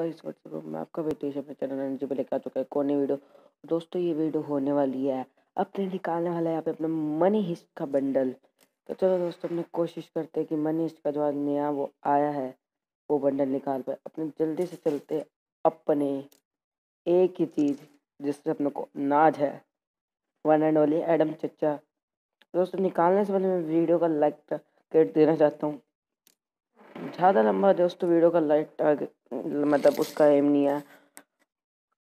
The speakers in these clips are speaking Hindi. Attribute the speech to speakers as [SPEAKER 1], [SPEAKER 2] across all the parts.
[SPEAKER 1] आपका इस व्हाट्सएप ग्रुप में आपका वेटेश अपने चैनल एनर्जी पे लेकर आ चुका है कोने वीडियो दोस्तों ये वीडियो होने वाली है अपने निकालने वाला है यहाँ पे अपना मनी हिस्ट का बंडल तो चलो दोस्तों अपने कोशिश करते हैं कि मनी हिस्ट का जो आज नया वो आया है वो बंडल निकाल पाए अपने जल्दी से चलते अपने एक ही चीज़ जिससे अपने को नाज है वन एंड ओनली एडम चचा दोस्तों निकालने से पहले मैं वीडियो का लाइक कर देना चाहता हूँ ज़्यादा लंबा दोस्तों तो वीडियो का लाइट मतलब उसका एम नहीं है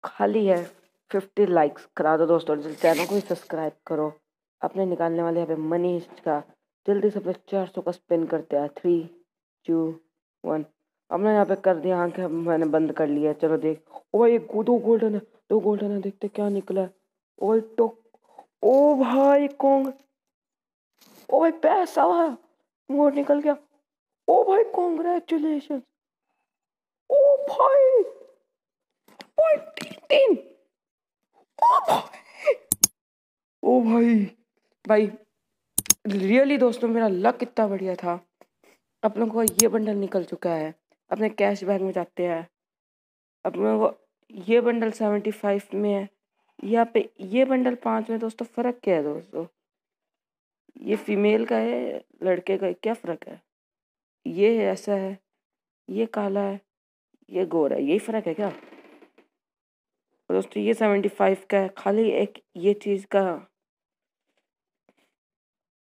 [SPEAKER 1] खाली है फिफ्टी लाइक्स करा दो दोस्तों चैनल को सब्सक्राइब करो अपने निकालने वाले यहाँ पे मनी का जल्दी से अपने चार सौ का स्पिन करते हैं थ्री टू वन अपने यहाँ पे कर दिया आँखें हाँ, मैंने बंद कर लिया चलो देख ओ भाई एक दो गोल्डन है दो गोल्डन है देखते क्या निकला है ओ भाई टोक तो- ओ भाई कौन ओ भाई पैसा हुआ मोड़ निकल गया ओ भाई कॉन्ग्रेचुलेशन
[SPEAKER 2] ओ भाई
[SPEAKER 1] भाई तीन तीन
[SPEAKER 2] ओ भाई
[SPEAKER 1] ओ भाई भाई रियली दोस्तों मेरा लक कितना बढ़िया था आप लोगों का ये बंडल निकल चुका है अपने कैश बैग में जाते हैं अब लोगों को ये बंडल सेवेंटी फाइव में है यहाँ पे ये बंडल पाँच में दोस्तों फ़र्क क्या है दोस्तों ये फीमेल का है लड़के का है, क्या फ़र्क है ये ऐसा है ये काला है ये गोरा है यही फ़र्क है क्या दोस्तों ये सेवेंटी फाइव का है खाली एक ये चीज़ का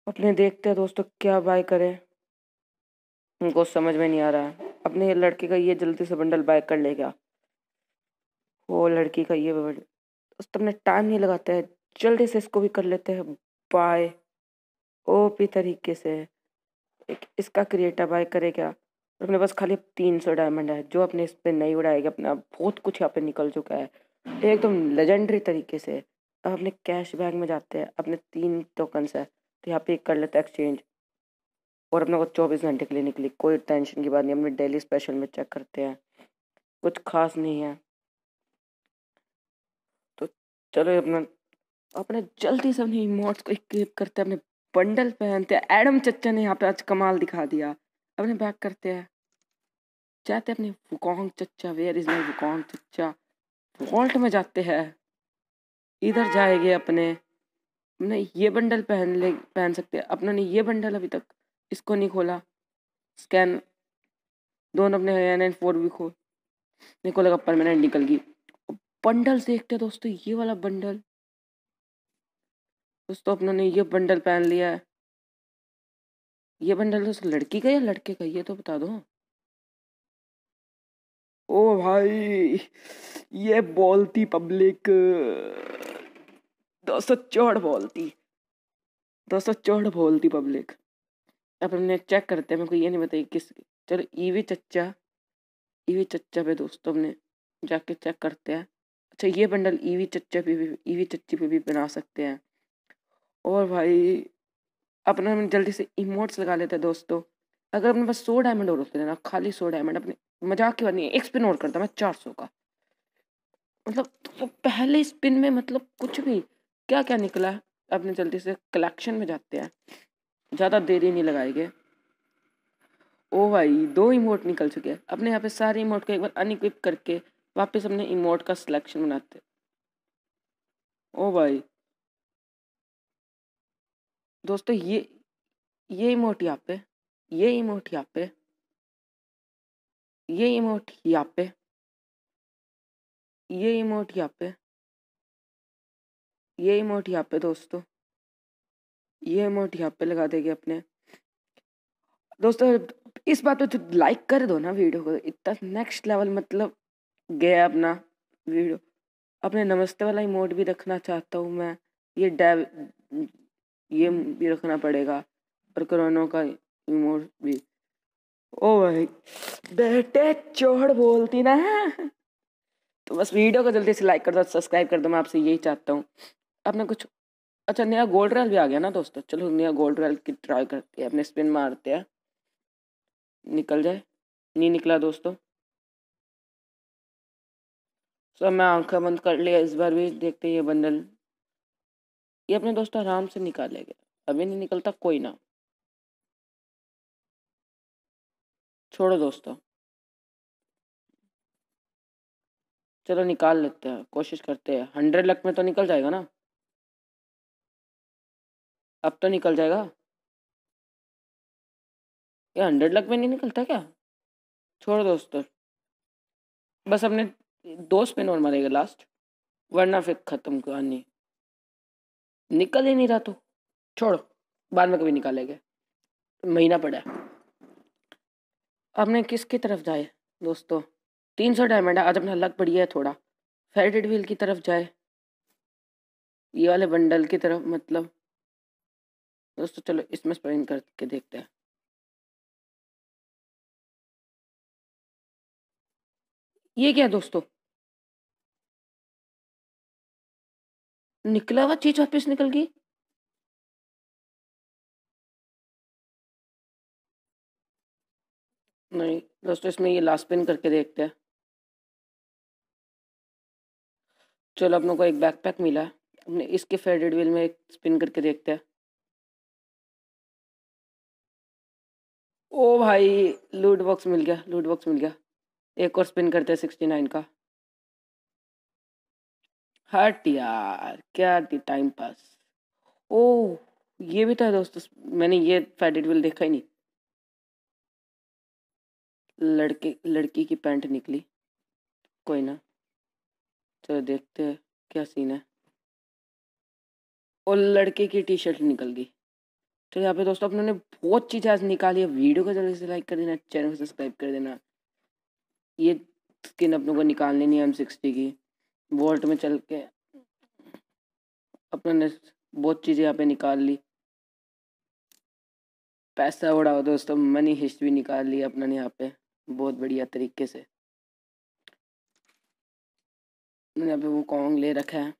[SPEAKER 1] अपने देखते हैं दोस्तों क्या बाय करें उनको समझ में नहीं आ रहा है अपने लड़के का ये जल्दी से बंडल बाय कर ले वो लड़की का ये बंडल दोस्तों अपने टाइम नहीं लगाते हैं जल्दी से इसको भी कर लेते हैं बाय ओपी तरीके से एक इसका क्रिएटर बाय करेगा और अपने पास खाली तीन सौ डायमंड है जो अपने इस पर नहीं उड़ाएगा अपना बहुत कुछ यहाँ पे निकल चुका है एकदम लेजेंडरी तरीके से अब अपने कैश बैग में जाते हैं अपने तीन टोकन्स है तो यहाँ पे कर लेते हैं एक्सचेंज और अपने को चौबीस घंटे के लिए निकली कोई टेंशन की बात नहीं अपने डेली स्पेशल में चेक करते हैं कुछ खास नहीं है तो चलो अपना अपने जल्दी से अपने इमोट्स को इक्विप करते हैं अपने बंडल पहनते हैं एडम चच्चा ने यहाँ पे आज कमाल दिखा दिया अपने बैक करते हैं जाते अपने वुकोंग चच्चा वेयर इज माई वुकोंग चच्चा वॉल्ट में जाते हैं इधर जाएंगे अपने अपने ये बंडल पहन ले पहन सकते हैं अपनों ने ये बंडल अभी तक इसको नहीं खोला स्कैन दोनों अपने एन एन फोर भी खोल मेरे को लगा परमानेंट निकल गई
[SPEAKER 2] बंडल देखते
[SPEAKER 1] दोस्तों ये वाला बंडल दोस्तों तो अपनों ने ये बंडल पहन लिया है ये बंडल उस लड़की का या लड़के का ये तो बता दो
[SPEAKER 2] ओ भाई
[SPEAKER 1] ये बोलती पब्लिक दो सौ चौड़ बोलती दो सौ चौड़ बोलती पब्लिक अब हमने चेक करते हैं मेरे को ये नहीं बताइए किस चलो ईवी चच्चा ईवी चच्चा पे दोस्तों हमने जाके चेक करते हैं अच्छा ये बंडल ईवी चच्चा पे भी ईवी चच्ची पे भी बना सकते हैं और भाई अपना हम जल्दी से इमोट्स लगा लेते हैं दोस्तों अगर अपने पास सौ डायमंड और होते ना खाली सौ डायमंड अपने मजाक की बात नहीं है एक स्पिन और करता मैं चार सौ का मतलब तो पहले स्पिन में मतलब कुछ भी क्या क्या निकला है अपने जल्दी से कलेक्शन में जाते हैं ज़्यादा देरी नहीं नहीं लगाएंगे ओ भाई दो इमोट निकल चुके हैं अपने यहाँ पे सारे इमोट को एक बार अनइक्विप करके वापस अपने इमोट का सिलेक्शन बनाते ओ भाई
[SPEAKER 2] दोस्तों ये ये इमोट यहाँ पे ये इमोट यहाँ पे ये इमोट यहाँ पे ये इमोट यहाँ पे ये इमोट यहाँ पे दोस्तों
[SPEAKER 1] ये इमोट यहाँ पे लगा देंगे अपने दोस्तों इस बात पे तो लाइक कर दो ना वीडियो को इतना नेक्स्ट लेवल मतलब गया अपना वीडियो अपने नमस्ते वाला इमोट भी रखना चाहता हूँ मैं ये डेव ये भी रखना पड़ेगा और करोनो का इमोट भी ओ भाई बेटे चोड़ बोलती ना तो बस वीडियो को जल्दी से लाइक कर दो सब्सक्राइब कर दो मैं आपसे यही चाहता हूँ आपने कुछ अच्छा नया गोल्ड रेल भी आ गया ना दोस्तों चलो नया गोल्ड रेल की ट्राई करते हैं अपने स्पिन मारते हैं निकल जाए नहीं निकला दोस्तों सो मैं आंखें बंद कर लिया इस बार भी देखते ये बंदल
[SPEAKER 2] ये अपने दोस्त आराम से निकालेगा अभी नहीं निकलता कोई ना छोड़ो दोस्तों चलो निकाल लेते हैं कोशिश करते हैं हंड्रेड लक में तो निकल जाएगा ना अब तो निकल जाएगा ये हंड्रेड लक में नहीं निकलता क्या छोड़ो दोस्तों बस अपने दोस्त
[SPEAKER 1] पे नॉर्मल मरेगा लास्ट वरना फिर ख़त्म कहानी
[SPEAKER 2] निकल ही नहीं रहा
[SPEAKER 1] तो छोड़ो बाद में कभी निकालेंगे महीना पड़ा है किसकी तरफ जाए दोस्तों तीन सौ डायमंड आज अपना लग पड़ी है थोड़ा
[SPEAKER 2] फेरेटेड व्हील की तरफ जाए ये वाले बंडल की तरफ मतलब दोस्तों चलो इसमें स्प्रिंग करके देखते हैं ये क्या दोस्तों निकला हुआ चीज वापिस निकल गई नहीं दोस्तों इसमें ये लास्ट पिन करके देखते हैं चलो अपनों को एक बैकपैक मिला है अपने इसके फेडेड व्हील में एक स्पिन करके देखते हैं ओ भाई लूट बॉक्स मिल गया लूट बॉक्स मिल गया एक और स्पिन करते हैं सिक्सटी नाइन का
[SPEAKER 1] हट यार क्या टाइम पास ओ ये भी था दोस्तों मैंने ये फैडेड विल देखा ही नहीं
[SPEAKER 2] लड़के लड़की की पैंट निकली कोई ना चलो देखते हैं क्या सीन है और लड़के की
[SPEAKER 1] टी शर्ट निकल गई तो यहाँ पे दोस्तों अपनों ने बहुत चीज़ आज निकाली है वीडियो को जल्दी से लाइक कर देना चैनल को सब्सक्राइब कर देना ये स्किन अपनों को निकालनी नहीं है एम सिक्सटी की वोल्ट में चल के अपने बहुत चीज़ें यहाँ पे
[SPEAKER 2] निकाल ली पैसा उड़ाओ दोस्तों मनी हिस्ट्री निकाल ली अपना यहाँ पे बहुत बढ़िया तरीके से यहाँ पे वो कॉन्ग ले रखा है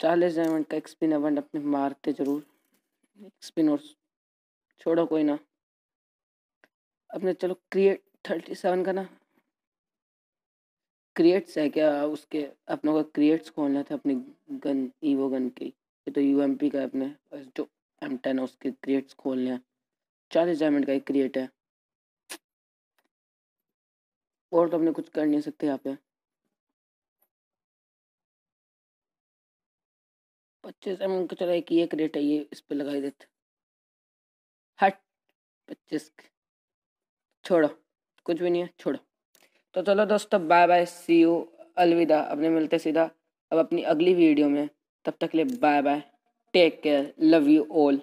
[SPEAKER 2] चालीस
[SPEAKER 1] डायमंड का स्पिन एवेंट अपने मारते जरूर स्पिन और छोड़ो कोई ना अपने चलो क्रिएट थर्टी सेवन का ना क्रिएट्स है क्या उसके अपने को क्रिएट्स खोलना था अपनी गन ईवो गन की ये तो यू का अपने जो एम टेन है उसके क्रिएट्स खोलने हैं चालीस
[SPEAKER 2] डायमंड का एक क्रिएट है और तो अपने कुछ कर नहीं सकते यहाँ पे पच्चीस एम का चला एक ये क्रिएट है ये इस पर लगा देते हट
[SPEAKER 1] पच्चीस छोड़ो कुछ भी नहीं है छोड़ो तो चलो दोस्तों बाय बाय सी यू अलविदा अपने मिलते सीधा अब अपनी अगली वीडियो में तब तक के लिए bye bye take care love you all